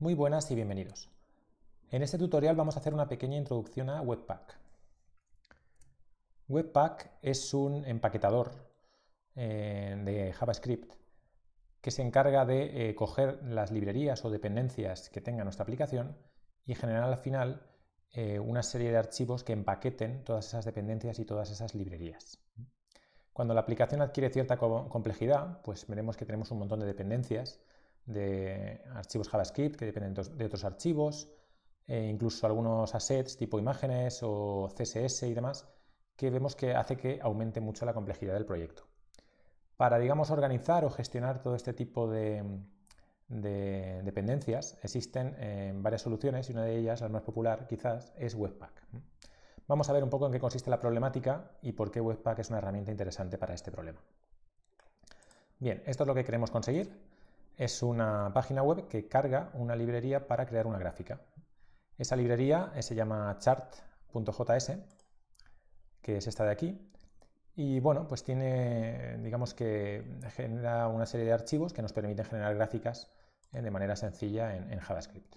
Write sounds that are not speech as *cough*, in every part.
Muy buenas y bienvenidos. En este tutorial vamos a hacer una pequeña introducción a Webpack. Webpack es un empaquetador eh, de JavaScript que se encarga de eh, coger las librerías o dependencias que tenga nuestra aplicación y generar al final eh, una serie de archivos que empaqueten todas esas dependencias y todas esas librerías. Cuando la aplicación adquiere cierta complejidad, pues veremos que tenemos un montón de dependencias de archivos JavaScript que dependen de otros archivos, e incluso algunos assets tipo imágenes o CSS y demás, que vemos que hace que aumente mucho la complejidad del proyecto. Para, digamos, organizar o gestionar todo este tipo de, dependencias, existen eh, varias soluciones y una de ellas, la más popular quizás, es Webpack. Vamos a ver un poco en qué consiste la problemática y por qué Webpack es una herramienta interesante para este problema. Bien, esto es lo que queremos conseguir es una página web que carga una librería para crear una gráfica. Esa librería eh, se llama chart.js, que es esta de aquí. Y bueno, pues tiene, digamos que genera una serie de archivos que nos permiten generar gráficas eh, de manera sencilla en, JavaScript.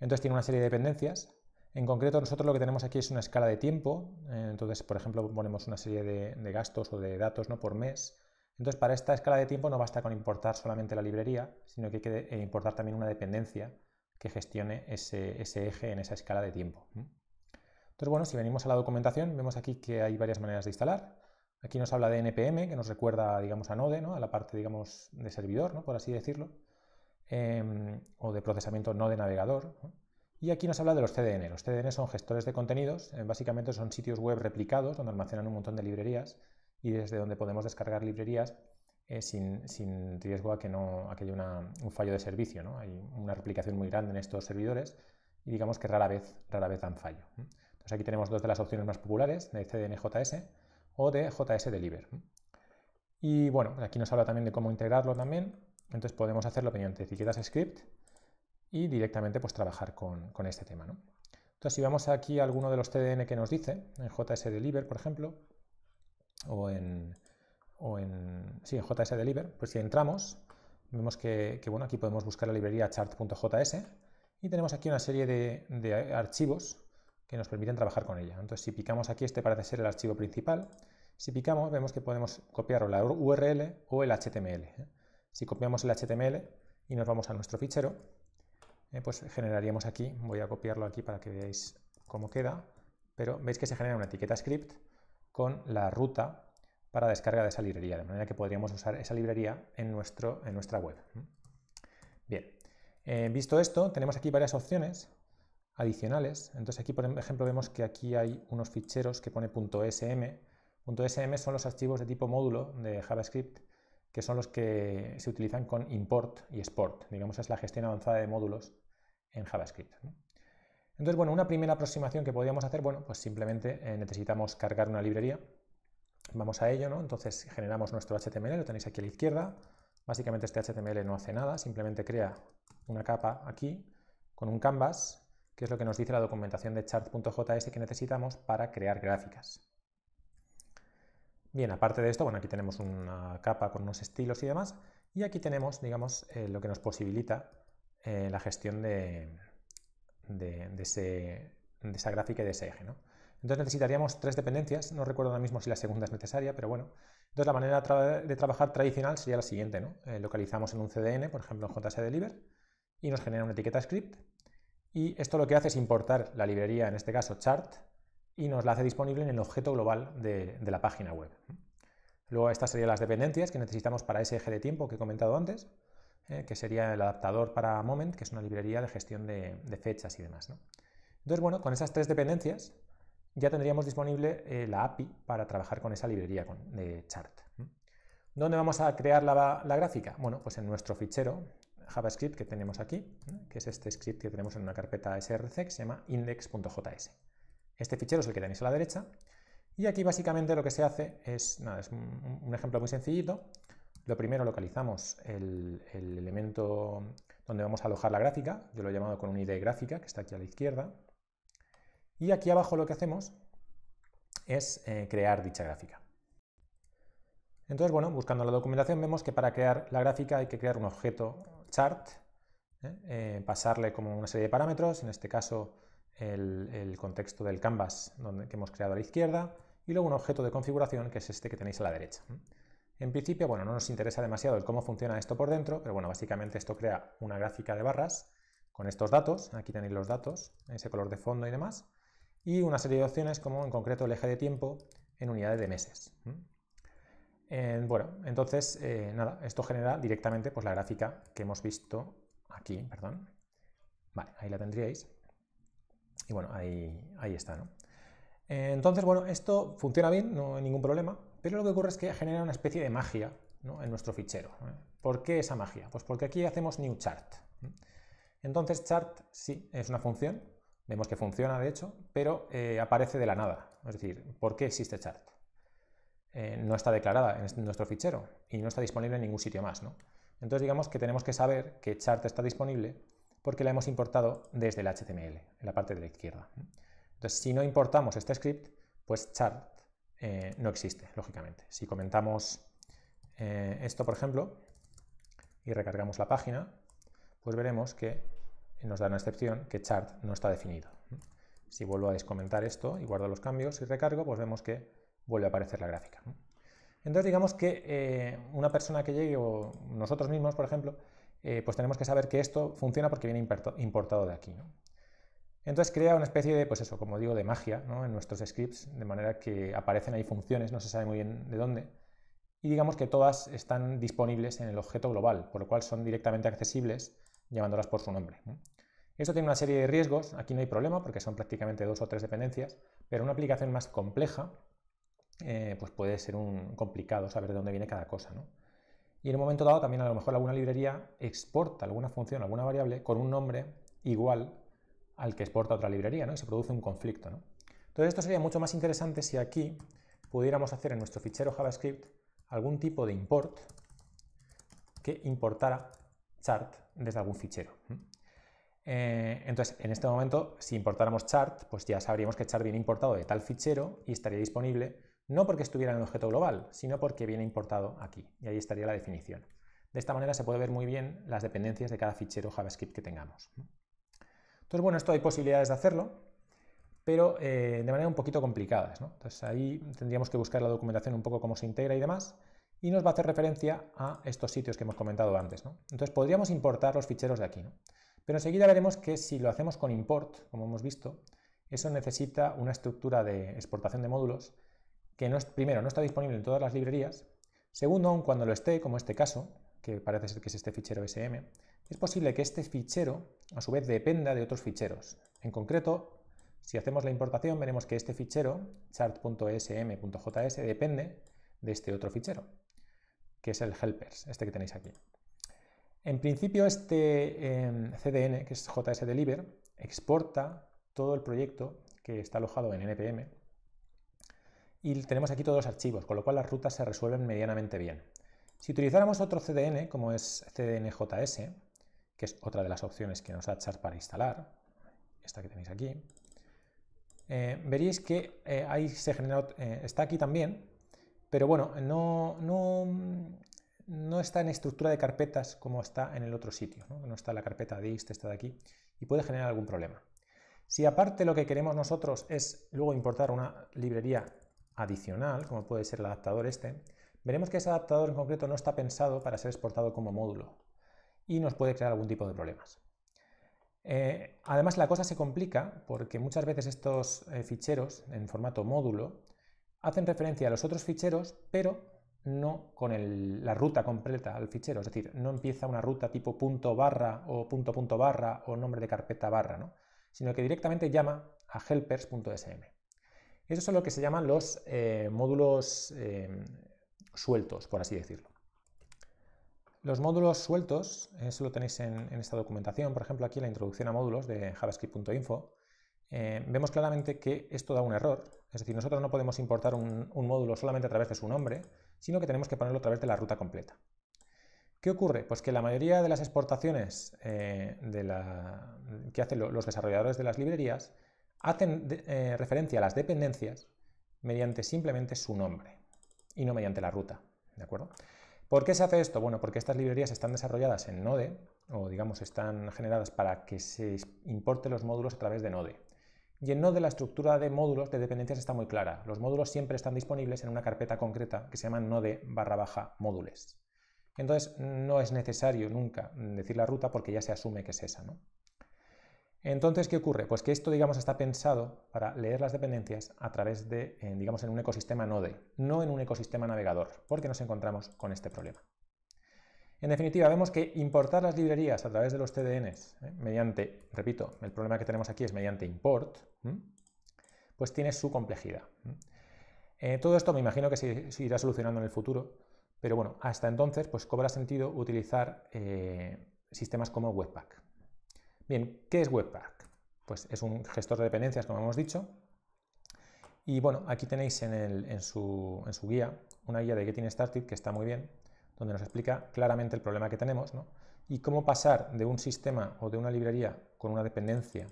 Entonces tiene una serie de dependencias. En concreto, nosotros lo que tenemos aquí es una escala de tiempo. Eh, entonces, por ejemplo, ponemos una serie de, de gastos o de datos ¿no? por mes entonces, para esta escala de tiempo no basta con importar solamente la librería, sino que hay que eh, importar también una dependencia que gestione ese, eje en esa escala de tiempo. Entonces, bueno, si venimos a la documentación, vemos aquí que hay varias maneras de instalar. Aquí nos habla de NPM, que nos recuerda, digamos, a Node, ¿no? a la parte, digamos, de servidor, por así decirlo, em, o de procesamiento Node navegador. Y aquí nos habla de los CDN. Los CDN son gestores de contenidos, eh, básicamente son sitios web replicados donde almacenan un montón de librerías y desde donde podemos descargar librerías eh, sin, riesgo a que, no, haya un fallo de servicio. Hay una replicación muy grande en estos servidores y digamos que rara vez, rara vez dan fallo. Entonces aquí tenemos dos de las opciones más populares, de CDNJS o de JS Deliver. Y bueno, aquí nos habla también de cómo integrarlo también. Entonces podemos hacerlo mediante etiquetas script y directamente pues trabajar con, este tema. Entonces si vamos aquí a alguno de los CDN que nos dice, en JS Deliver por ejemplo, o en, o sí, en JS Deliver, pues si entramos, vemos que, bueno, aquí podemos buscar la librería chart.js y tenemos aquí una serie de, archivos que nos permiten trabajar con ella. Entonces, si picamos aquí, este parece ser el archivo principal. Si picamos, vemos que podemos copiar la URL o el HTML. ¿eh? Si copiamos el HTML y nos vamos a nuestro fichero, eh, pues generaríamos aquí, voy a copiarlo aquí para que veáis cómo queda, pero veis que se genera una etiqueta script con la ruta para descarga de esa librería, de manera que podríamos usar esa librería en, nuestro, en nuestra web. Bien, eh, visto esto, tenemos aquí varias opciones adicionales. Entonces aquí, por ejemplo, vemos que aquí hay unos ficheros que pone .sm. .sm son los archivos de tipo módulo de JavaScript, que son los que se utilizan con import y export. Digamos, es la gestión avanzada de módulos en JavaScript. Entonces, bueno, una primera aproximación que podríamos hacer, bueno, pues simplemente eh, necesitamos cargar una librería. Vamos a ello, ¿no? Entonces generamos nuestro HTML, lo tenéis aquí a la izquierda. Básicamente este HTML no hace nada, simplemente crea una capa aquí con un canvas, que es lo que nos dice la documentación de chart.js que necesitamos para crear gráficas. Bien, aparte de esto, bueno, aquí tenemos una capa con unos estilos y demás, y aquí tenemos, digamos, eh, lo que nos posibilita eh, la gestión de, de, esa gráfica y de ese eje. ¿no? Entonces necesitaríamos tres dependencias, no recuerdo ahora mismo si la segunda es necesaria, pero bueno. Entonces la manera de trabajar tradicional sería la siguiente, eh, localizamos en un CDN, por ejemplo en JSDeliver, y nos genera una etiqueta script, y esto lo que hace es importar la librería, en este caso chart, y nos la hace disponible en el objeto global de, de la página web. Luego estas serían las dependencias que necesitamos para ese eje de tiempo que he comentado antes, eh, que sería el adaptador para Moment, que es una librería de gestión de, fechas y demás. Entonces, bueno, con esas tres dependencias ya tendríamos disponible eh, la API para trabajar con esa librería con, de chart. ¿Dónde vamos a crear la, gráfica? Bueno, pues en nuestro fichero JavaScript que tenemos aquí, que es este script que tenemos en una carpeta src que se llama index.js. Este fichero es el que tenéis a la derecha. Y aquí básicamente lo que se hace es, nada, es un ejemplo muy sencillito. Lo primero localizamos el, elemento donde vamos a alojar la gráfica, yo lo he llamado con un ID gráfica, que está aquí a la izquierda, y aquí abajo lo que hacemos es eh, crear dicha gráfica. Entonces, bueno, buscando la documentación vemos que para crear la gráfica hay que crear un objeto chart, ¿eh? Eh, pasarle como una serie de parámetros, en este caso el, contexto del canvas que hemos creado a la izquierda, y luego un objeto de configuración que es este que tenéis a la derecha. En principio, bueno, no nos interesa demasiado el cómo funciona esto por dentro, pero bueno, básicamente esto crea una gráfica de barras con estos datos, aquí tenéis los datos, ese color de fondo y demás, y una serie de opciones como en concreto el eje de tiempo en unidades de meses. bueno, entonces, eh, nada, esto genera directamente pues, la gráfica que hemos visto aquí, perdón. Vale, ahí la tendríais. Y bueno, ahí, ahí está, ¿no? Entonces, bueno, esto funciona bien, no hay ningún problema. Pero lo que ocurre es que genera una especie de magia en nuestro fichero. ¿eh? ¿Por qué esa magia? Pues porque aquí hacemos new chart. ¿eh? Entonces chart sí es una función, vemos que funciona de hecho, pero eh, aparece de la nada. Es decir, ¿por qué existe chart? no está declarada en este, nuestro fichero y no está disponible en ningún sitio más. Entonces digamos que tenemos que saber que chart está disponible porque la hemos importado desde el HTML, en la parte de la izquierda. Entonces si no importamos este script, pues chart eh, no existe, lógicamente. Si comentamos eh, esto, por ejemplo, y recargamos la página, pues veremos que nos da una excepción que chart no está definido. Si vuelvo a descomentar esto y guardo los cambios y recargo, pues vemos que vuelve a aparecer la gráfica. Entonces digamos que eh, una persona que llegue, o nosotros mismos, por ejemplo, pues tenemos que saber que esto funciona porque viene importado de aquí. ¿no? Entonces crea una especie de, pues eso, como digo, de magia ¿no? en nuestros scripts, de manera que aparecen ahí funciones, no se sabe muy bien de dónde, y digamos que todas están disponibles en el objeto global, por lo cual son directamente accesibles llamándolas por su nombre. Esto tiene una serie de riesgos, aquí no hay problema porque son prácticamente dos o tres dependencias, pero una aplicación más compleja eh, pues puede ser un complicado saber de dónde viene cada cosa. ¿no? Y en un momento dado también a lo mejor alguna librería exporta alguna función, alguna variable con un nombre igual al que exporta otra librería, ¿no? se produce un conflicto, ¿no? Entonces esto sería mucho más interesante si aquí pudiéramos hacer en nuestro fichero JavaScript algún tipo de import que importara chart desde algún fichero. Eh, entonces, en este momento, si importáramos chart, pues ya sabríamos que chart viene importado de tal fichero y estaría disponible no porque estuviera en el objeto global, sino porque viene importado aquí. Y ahí estaría la definición. De esta manera se puede ver muy bien las dependencias de cada fichero JavaScript que tengamos. Entonces, bueno, esto hay posibilidades de hacerlo, pero eh, de manera un poquito complicada, Entonces, ahí tendríamos que buscar la documentación un poco cómo se integra y demás, y nos va a hacer referencia a estos sitios que hemos comentado antes. Entonces, podríamos importar los ficheros de aquí, ¿no? pero enseguida veremos que si lo hacemos con import, como hemos visto, eso necesita una estructura de exportación de módulos que no es, primero no está disponible en todas las librerías, segundo, aun cuando lo esté, como este caso, que parece ser que es este fichero SM, es posible que este fichero a su vez dependa de otros ficheros. En concreto, si hacemos la importación veremos que este fichero, chart.sm.js, depende de este otro fichero, que es el helpers, este que tenéis aquí. En principio este em, CDN, que es JSDeliver, exporta todo el proyecto que está alojado en npm y tenemos aquí todos los archivos, con lo cual las rutas se resuelven medianamente bien. Si utilizáramos otro CDN, como es CDNJS, que es otra de las opciones que nos da echado para instalar, esta que tenéis aquí, eh, veréis que eh, se eh, está aquí también, pero bueno, no, no, está en estructura de carpetas como está en el otro sitio, no, no está la carpeta dist, esta de aquí, y puede generar algún problema. Si aparte lo que queremos nosotros es luego importar una librería adicional, como puede ser el adaptador este, Veremos que ese adaptador en concreto no está pensado para ser exportado como módulo y nos puede crear algún tipo de problemas. Eh, además, la cosa se complica porque muchas veces estos eh, ficheros en formato módulo hacen referencia a los otros ficheros, pero no con la ruta completa al fichero, es decir, no empieza una ruta tipo punto barra o punto punto barra o nombre de carpeta barra, sino que directamente llama a helpers.sm. Eso son lo que se llaman los eh, módulos sueltos, por así decirlo. Los módulos sueltos, eh, eso lo tenéis en, esta documentación, por ejemplo aquí en la introducción a módulos de javascript.info, eh, vemos claramente que esto da un error, es decir, nosotros no podemos importar un, módulo solamente a través de su nombre, sino que tenemos que ponerlo a través de la ruta completa. ¿Qué ocurre? Pues que la mayoría de las exportaciones eh, que hacen los desarrolladores de las librerías hacen referencia a las dependencias mediante simplemente su nombre y no mediante la ruta, ¿de acuerdo? ¿Por qué se hace esto? Bueno, porque estas librerías están desarrolladas en Node, o digamos, están generadas para que se importen los módulos a través de Node. Y en Node la estructura de módulos de dependencias está muy clara. Los módulos siempre están disponibles en una carpeta concreta que se llama node barra baja módules. Entonces no es necesario nunca decir la ruta porque ya se asume que es esa. ¿no? Entonces, ¿qué ocurre? Pues que esto, digamos, está pensado para leer las dependencias a través de, eh, digamos, en un ecosistema Node, no en un ecosistema navegador, porque nos encontramos con este problema. En definitiva, vemos que importar las librerías a través de los TDNs, eh, mediante, repito, el problema que tenemos aquí es mediante import, pues tiene su complejidad. Eh, todo esto me imagino que se, se, irá solucionando en el futuro, pero bueno, hasta entonces, pues cobra sentido utilizar sistemas como Webpack. Bien, ¿qué es Webpack? Pues es un gestor de dependencias, como hemos dicho. Y bueno, aquí tenéis en, su, guía una guía de Getting Started que está muy bien, donde nos explica claramente el problema que tenemos y cómo pasar de un sistema o de una librería con una dependencia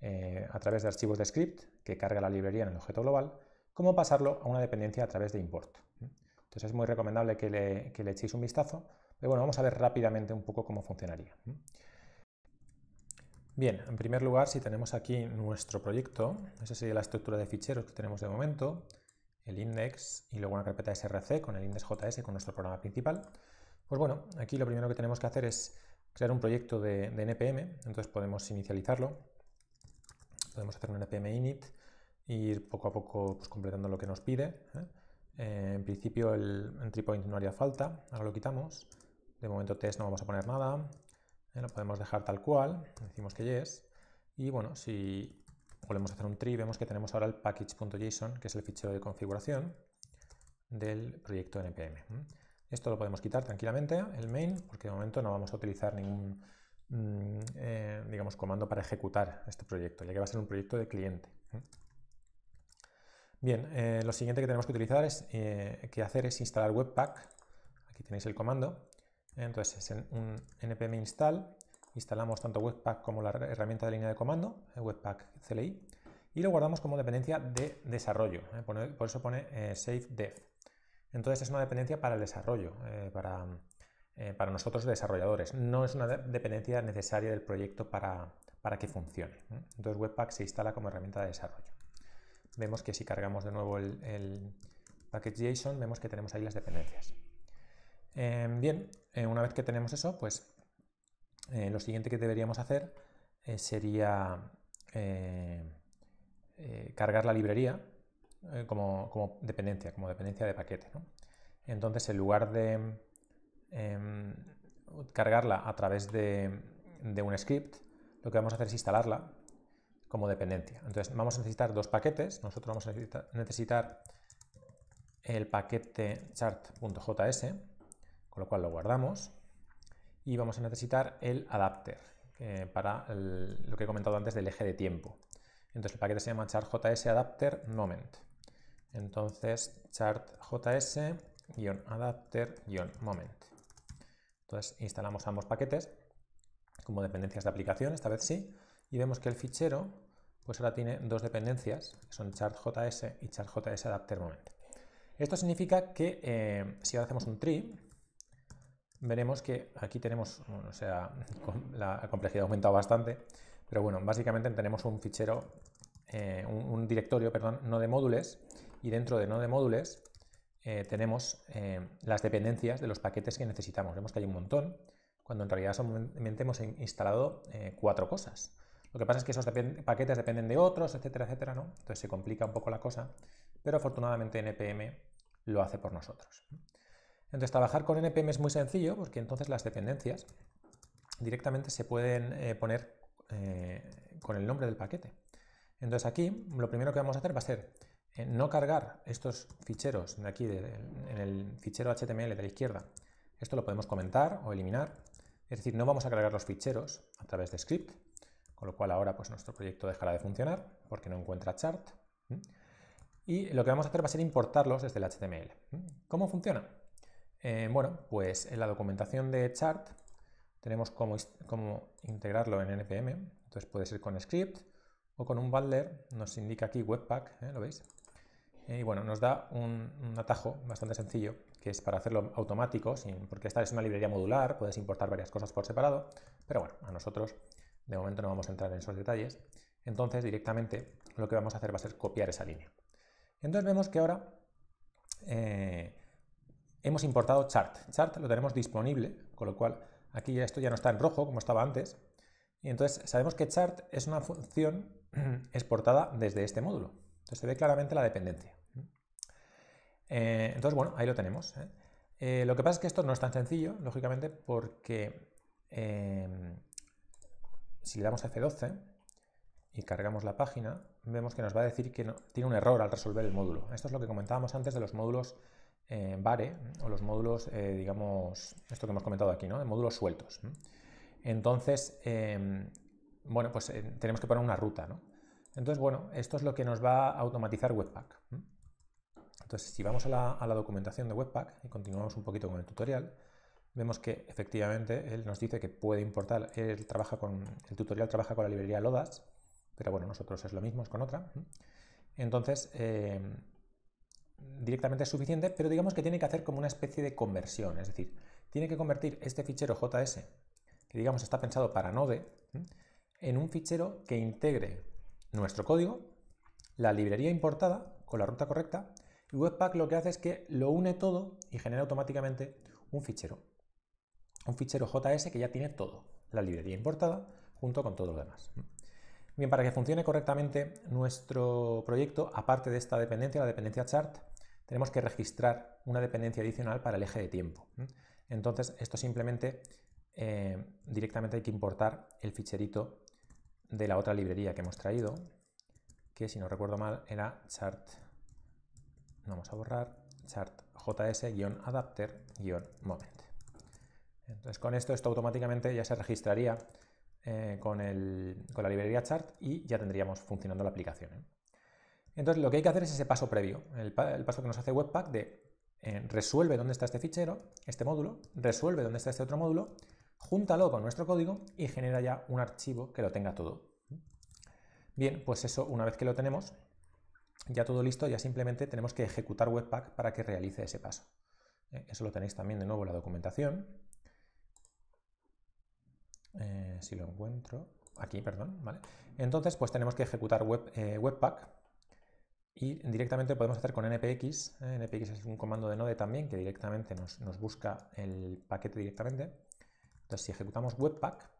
eh, a través de archivos de script que carga la librería en el objeto global, cómo pasarlo a una dependencia a través de import. Entonces es muy recomendable que le, que le echéis un vistazo, pero bueno, vamos a ver rápidamente un poco cómo funcionaría. Bien, en primer lugar, si tenemos aquí nuestro proyecto, esa sería la estructura de ficheros que tenemos de momento, el index y luego una carpeta src con el index js con nuestro programa principal, pues bueno, aquí lo primero que tenemos que hacer es crear un proyecto de, npm, entonces podemos inicializarlo, podemos hacer un npm init y ir poco a poco pues, completando lo que nos pide. ¿eh? Eh, en principio el entry point no haría falta, ahora lo quitamos, de momento test no vamos a poner nada, eh, lo podemos dejar tal cual, decimos que yes. Y bueno, si volvemos a hacer un tree, vemos que tenemos ahora el package.json, que es el fichero de configuración del proyecto npm. Esto lo podemos quitar tranquilamente, el main, porque de momento no vamos a utilizar ningún mm, eh, digamos, comando para ejecutar este proyecto, ya que va a ser un proyecto de cliente. Bien, eh, lo siguiente que tenemos que utilizar es que hacer es instalar Webpack. Aquí tenéis el comando. Entonces, es un npm install, instalamos tanto Webpack como la herramienta de línea de comando, el eh, Webpack CLI, y lo guardamos como dependencia de desarrollo. Eh, por, eso pone eh, save dev. Entonces, es una dependencia para el desarrollo, para, para, nosotros desarrolladores. No es una dependencia necesaria del proyecto para, que funcione. Entonces, Webpack se instala como herramienta de desarrollo. Vemos que si cargamos de nuevo el, el package.json, vemos que tenemos ahí las dependencias. Em, bien, eh, una vez que tenemos eso, pues eh, lo siguiente que deberíamos hacer eh, sería cargar la librería como, dependencia, como dependencia de paquete. Entonces, en lugar de em, cargarla a través de, de un script, lo que vamos a hacer es instalarla como dependencia. Entonces vamos a necesitar dos paquetes. Nosotros vamos a necesitar el paquete chart.js con lo cual lo guardamos y vamos a necesitar el adapter eh, para lo que he comentado antes del eje de tiempo. Entonces el paquete se llama Chartjs adapter moment. Entonces chartjs adapter moment Entonces instalamos ambos paquetes como dependencias de aplicación, esta vez sí, y vemos que el fichero pues ahora tiene dos dependencias, son chart.js y charjs-adapter-moment. Esto significa que eh, si ahora hacemos un tree, veremos que aquí tenemos, o sea, la complejidad ha aumentado bastante, pero bueno, básicamente tenemos un fichero, eh, un, directorio, perdón, no de módules y dentro de no de módules eh, tenemos eh, las dependencias de los paquetes que necesitamos. Vemos que hay un montón, cuando en realidad solamente hemos instalado cuatro cosas. Lo que pasa es que esos paquetes dependen de otros, etcétera, etcétera, ¿no? Entonces se complica un poco la cosa, pero afortunadamente NPM lo hace por nosotros. Entonces, trabajar con NPM es muy sencillo porque entonces las dependencias directamente se pueden eh, poner eh, con el nombre del paquete. Entonces aquí lo primero que vamos a hacer va a ser eh, no cargar estos ficheros de aquí, en el fichero HTML de la izquierda. Esto lo podemos comentar o eliminar. Es decir, no vamos a cargar los ficheros a través de script, con lo cual ahora pues, nuestro proyecto dejará de funcionar porque no encuentra chart. Y lo que vamos a hacer va a ser importarlos desde el HTML. ¿Cómo funciona? Eh, bueno, pues en la documentación de chart tenemos cómo, integrarlo en npm. Entonces puede ser con script o con un bundler. Nos indica aquí webpack, ¿eh? ¿lo veis? Eh, y bueno, nos da un, atajo bastante sencillo que es para hacerlo automático, porque esta es una librería modular, puedes importar varias cosas por separado, pero bueno, a nosotros de momento no vamos a entrar en esos detalles. Entonces directamente lo que vamos a hacer va a ser copiar esa línea. Entonces vemos que ahora hemos importado chart. Chart lo tenemos disponible, con lo cual aquí ya esto ya no está en rojo como estaba antes. Y entonces sabemos que chart es una función *clears throat* exportada desde este módulo. Entonces se ve claramente la dependencia. Eh, entonces, bueno, ahí lo tenemos. ¿eh? Eh, lo que pasa es que esto no es tan sencillo, lógicamente, porque si le damos a F12 y cargamos la página, vemos que nos va a decir que tiene un error al resolver el módulo. Esto es lo que comentábamos antes de los módulos eh, bare o los módulos, eh, digamos, esto que hemos comentado aquí, ¿no? De módulos sueltos. Entonces, em, bueno, pues eh, tenemos que poner una ruta, ¿no? Entonces, bueno, esto es lo que nos va a automatizar Webpack. Entonces, si vamos a la, documentación de Webpack y continuamos un poquito con el tutorial, vemos que efectivamente él nos dice que puede importar, él trabaja con, el tutorial trabaja con la librería Lodas, pero bueno, nosotros es lo mismo, es con otra. Entonces, em, directamente es suficiente, pero digamos que tiene que hacer como una especie de conversión, es decir, tiene que convertir este fichero JS, que digamos está pensado para Node, en un fichero que integre nuestro código, la librería importada con la ruta correcta, y Webpack lo que hace es que lo une todo y genera automáticamente un fichero. Un fichero JS que ya tiene todo, la librería importada junto con todo lo demás. Bien, para que funcione correctamente nuestro proyecto, aparte de esta dependencia, la dependencia chart, tenemos que registrar una dependencia adicional para el eje de tiempo. Entonces, esto simplemente eh, directamente hay que importar el ficherito de la otra librería que hemos traído, que si no recuerdo mal era chart, vamos a borrar, chart js-adapter-moment. Entonces con esto, esto automáticamente ya se registraría eh, con, con, la librería chart y ya tendríamos funcionando la aplicación. Entonces lo que hay que hacer es ese paso previo, el, paso que nos hace Webpack de eh, resuelve dónde está este fichero, este módulo, resuelve dónde está este otro módulo, júntalo con nuestro código y genera ya un archivo que lo tenga todo. Bien, pues eso una vez que lo tenemos, ya todo listo, ya simplemente tenemos que ejecutar Webpack para que realice ese paso. Eh, eso lo tenéis también de nuevo en la documentación. Eh, si lo encuentro, aquí, perdón, ¿vale? Entonces, pues tenemos que ejecutar Webpack y directamente podemos hacer con npx, ¿eh? npx es un comando de node también que directamente nos, busca el paquete directamente. Entonces si ejecutamos webpack,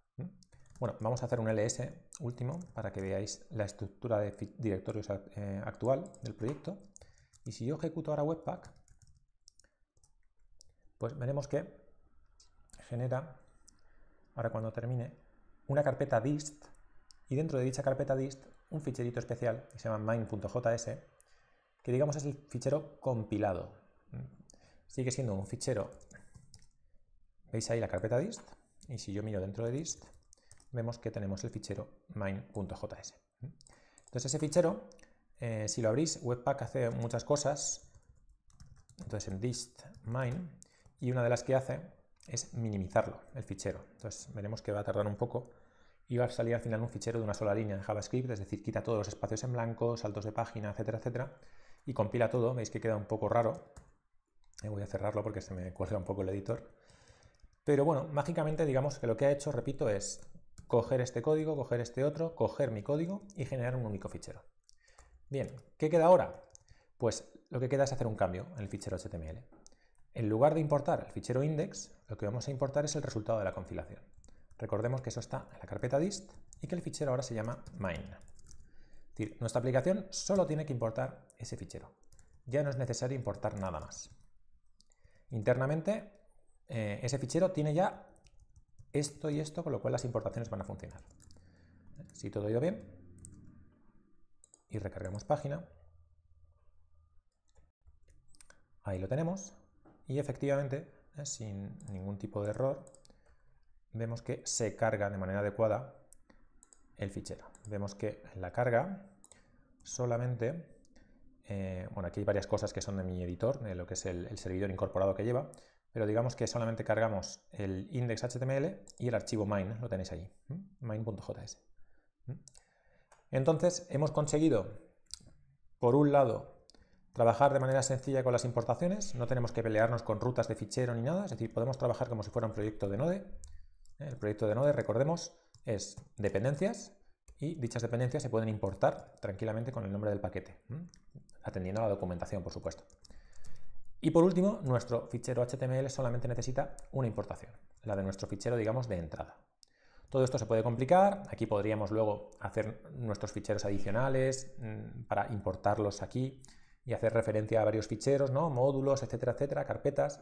bueno, vamos a hacer un ls último para que veáis la estructura de directorios eh, actual del proyecto. Y si yo ejecuto ahora webpack, pues veremos que genera, ahora cuando termine, una carpeta dist y dentro de dicha carpeta dist un ficherito especial que se llama main.js, que digamos es el fichero compilado. Sigue siendo un fichero, veis ahí la carpeta dist, y si yo miro dentro de dist, vemos que tenemos el fichero main.js. Entonces ese fichero, eh, si lo abrís, Webpack hace muchas cosas, entonces en dist main, y una de las que hace es minimizarlo, el fichero. Entonces veremos que va a tardar un poco y va a salir al final un fichero de una sola línea en JavaScript, es decir, quita todos los espacios en blanco, saltos de página, etcétera, etcétera, y compila todo. Veis que queda un poco raro. Eh, voy a cerrarlo porque se me cuelga un poco el editor. Pero bueno, mágicamente digamos que lo que ha hecho, repito, es coger este código, coger este otro, coger mi código y generar un único fichero. Bien, ¿qué queda ahora? Pues lo que queda es hacer un cambio en el fichero HTML. En lugar de importar el fichero index, lo que vamos a importar es el resultado de la compilación. Recordemos que eso está en la carpeta dist y que el fichero ahora se llama main. nuestra aplicación solo tiene que importar ese fichero. Ya no es necesario importar nada más. Internamente, eh, ese fichero tiene ya esto y esto, con lo cual las importaciones van a funcionar. Si todo ido bien, y recargamos página, ahí lo tenemos, y efectivamente, eh, sin ningún tipo de error, vemos que se carga de manera adecuada el fichero. Vemos que la carga solamente, eh, bueno, aquí hay varias cosas que son de mi editor, de lo que es el, servidor incorporado que lleva, pero digamos que solamente cargamos el index.html y el archivo main, lo tenéis ahí, main.js. Entonces, hemos conseguido, por un lado, trabajar de manera sencilla con las importaciones, no tenemos que pelearnos con rutas de fichero ni nada, es decir, podemos trabajar como si fuera un proyecto de Node, el proyecto de Node, recordemos, es dependencias y dichas dependencias se pueden importar tranquilamente con el nombre del paquete, atendiendo a la documentación, por supuesto. Y por último, nuestro fichero HTML solamente necesita una importación, la de nuestro fichero, digamos, de entrada. Todo esto se puede complicar, aquí podríamos luego hacer nuestros ficheros adicionales mm, para importarlos aquí y hacer referencia a varios ficheros, ¿no? módulos, etcétera, etcétera, carpetas.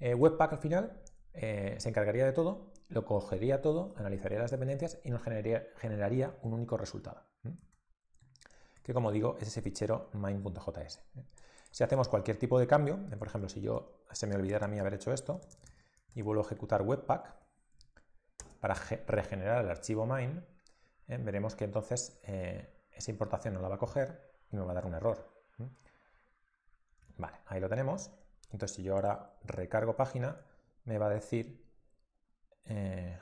Eh, Webpack al final eh, se encargaría de todo, lo cogería todo, analizaría las dependencias y nos generaría, un único resultado, que como digo es ese fichero main.js. ¿eh? Si hacemos cualquier tipo de cambio, por ejemplo, si yo se me olvidara a mí haber hecho esto y vuelvo a ejecutar webpack para regenerar el archivo main, ¿eh? veremos que entonces esa importación no la va a coger y me va a dar un error. Vale, ahí lo tenemos. Entonces si yo ahora recargo página, me va a decir, eh,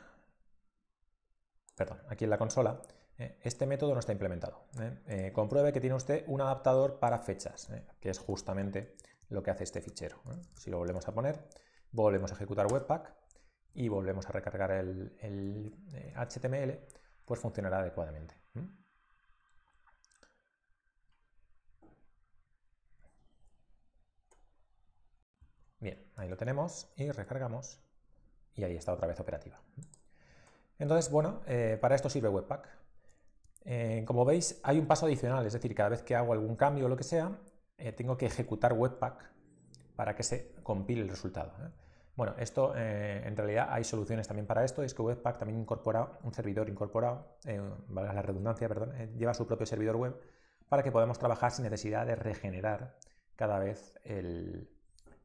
perdón, aquí en la consola, eh, este método no está implementado. ¿eh? compruebe que tiene usted un adaptador para fechas, que es justamente lo que hace este fichero. Si lo volvemos a poner, volvemos a ejecutar Webpack y volvemos a recargar el HTML, pues funcionará adecuadamente. Bien, ahí lo tenemos y recargamos y ahí está otra vez operativa. Entonces, bueno, eh, para esto sirve Webpack. Eh, como veis, hay un paso adicional, es decir, cada vez que hago algún cambio o lo que sea, eh, tengo que ejecutar Webpack para que se compile el resultado. Bueno, esto en realidad hay soluciones también para esto, es que Webpack también incorpora un servidor incorporado, valga la redundancia, perdón, lleva su propio servidor web para que podamos trabajar sin necesidad de regenerar cada vez el,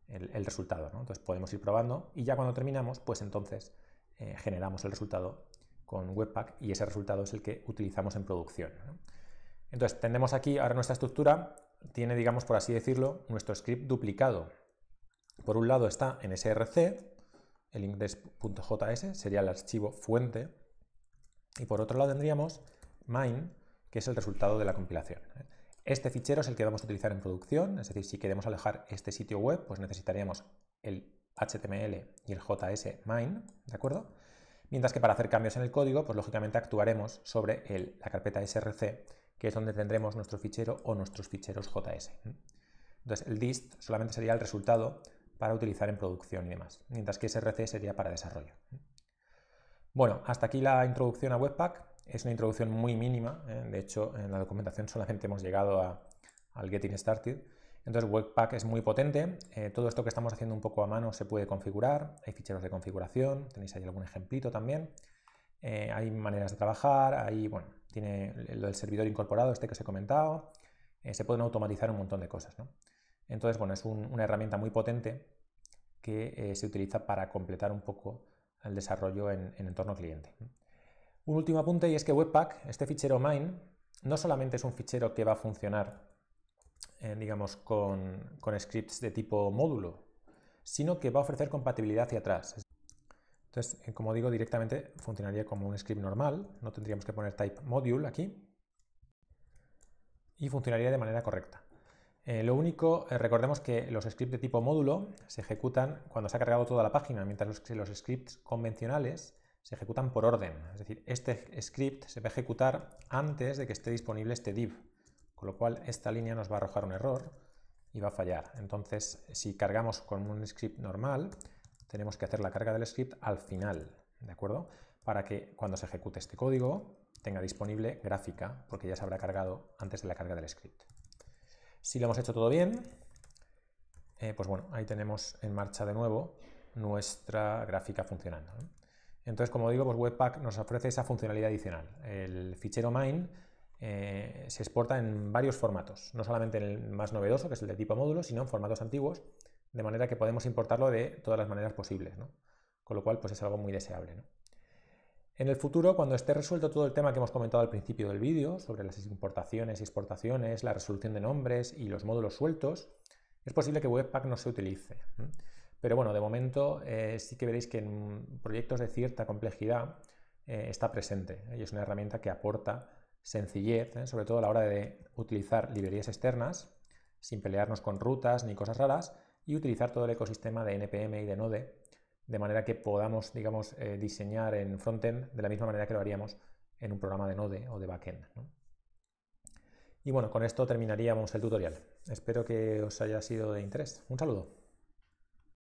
el, resultado. Entonces podemos ir probando y ya cuando terminamos, pues entonces eh, generamos el resultado con Webpack y ese resultado es el que utilizamos en producción. Entonces tenemos aquí ahora nuestra estructura, tiene, digamos, por así decirlo, nuestro script duplicado. Por un lado está en src, el index.js sería el archivo fuente, y por otro lado tendríamos main, que es el resultado de la compilación. ¿eh? Este fichero es el que vamos a utilizar en producción, es decir, si queremos alejar este sitio web, pues necesitaríamos el HTML y el JS ¿de acuerdo? Mientras que para hacer cambios en el código, pues lógicamente actuaremos sobre la carpeta src, que es donde tendremos nuestro fichero o nuestros ficheros JS. Entonces, el dist solamente sería el resultado para utilizar en producción y demás, mientras que src sería para desarrollo. Bueno, hasta aquí la introducción a Webpack. Es una introducción muy mínima, ¿eh? de hecho en la documentación solamente hemos llegado al Getting Started. Entonces Webpack es muy potente, eh, todo esto que estamos haciendo un poco a mano se puede configurar, hay ficheros de configuración, tenéis ahí algún ejemplito también, eh, hay maneras de trabajar, hay, bueno, tiene lo del servidor incorporado, este que os he comentado, se pueden automatizar un montón de cosas, Entonces, bueno, es una herramienta muy potente que se utiliza para completar un poco el desarrollo en, en entorno cliente. Un último apunte y es que Webpack, este fichero main, no solamente es un fichero que va a funcionar, eh, digamos, con, scripts de tipo módulo, sino que va a ofrecer compatibilidad hacia atrás. Entonces, eh, como digo, directamente funcionaría como un script normal, no tendríamos que poner type module aquí, y funcionaría de manera correcta. Eh, lo único, recordemos que los scripts de tipo módulo se ejecutan cuando se ha cargado toda la página, mientras que los, scripts convencionales se ejecutan por orden. Es decir, este script se va a ejecutar antes de que esté disponible este div, con lo cual esta línea nos va a arrojar un error y va a fallar. Entonces, si cargamos con un script normal, tenemos que hacer la carga del script al final, ¿de acuerdo? Para que cuando se ejecute este código tenga disponible gráfica, porque ya se habrá cargado antes de la carga del script. Si lo hemos hecho todo bien, eh, pues bueno, ahí tenemos en marcha de nuevo nuestra gráfica funcionando. Entonces, como digo, pues Webpack nos ofrece esa funcionalidad adicional. El fichero main eh, se exporta en varios formatos, no solamente en el más novedoso, que es el de tipo módulo, sino en formatos antiguos, de manera que podemos importarlo de todas las maneras posibles, con lo cual pues es algo muy deseable. En el futuro, cuando esté resuelto todo el tema que hemos comentado al principio del vídeo, sobre las importaciones y exportaciones, la resolución de nombres y los módulos sueltos, es posible que Webpack no se utilice. Pero bueno, de momento eh, sí que veréis que en proyectos de cierta complejidad eh, está presente y es una herramienta que aporta sencillez, ¿eh? sobre todo a la hora de utilizar librerías externas, sin pelearnos con rutas ni cosas raras, y utilizar todo el ecosistema de NPM y de Node, de manera que podamos, digamos, diseñar en frontend de la misma manera que lo haríamos en un programa de Node o de backend. Y bueno, con esto terminaríamos el tutorial. Espero que os haya sido de interés. Un saludo.